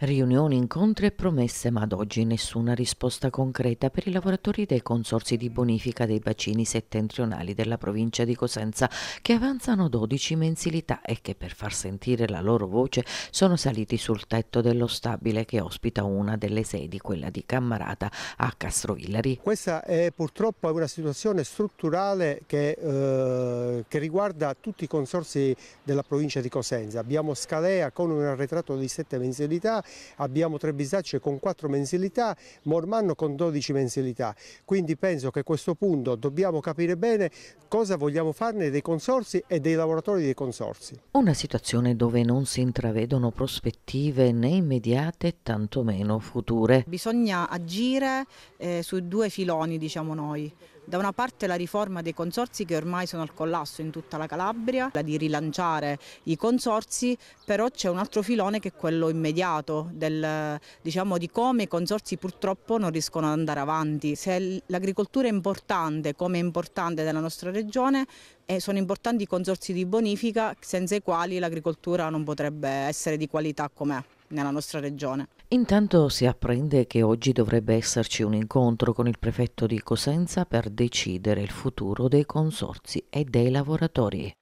riunioni, incontri e promesse, ma ad oggi nessuna risposta concreta per i lavoratori dei consorsi di bonifica dei bacini settentrionali della provincia di Cosenza, che avanzano 12 mensilità e che per far sentire la loro voce sono saliti sul tetto dello stabile che ospita una delle sedi, quella di Cammarata a Castrovillari. Questa è purtroppo una situazione strutturale che, eh, che riguarda tutti i consorsi della provincia di Cosenza. Abbiamo Scalea con un arretrato di 7 mensilità, abbiamo Trebisacce con 4 mensilità, Mormanno con 12 mensilità. Quindi penso che a questo punto dobbiamo capire bene cosa vogliamo farne dei consorsi e dei lavoratori dei consorsi. Una situazione dove non si intravedono prospettive né immediate, tantomeno future. Bisogna agire eh, su due filoni, diciamo noi. Da una parte la riforma dei consorzi che ormai sono al collasso in tutta la Calabria, la di rilanciare i consorzi, però c'è un altro filone che è quello immediato, del, diciamo, di come i consorzi purtroppo non riescono ad andare avanti. Se l'agricoltura è importante, come è importante nella nostra regione, sono importanti i consorzi di bonifica senza i quali l'agricoltura non potrebbe essere di qualità com'è nella nostra regione. Intanto si apprende che oggi dovrebbe esserci un incontro con il prefetto di Cosenza per decidere il futuro dei consorzi e dei lavoratori.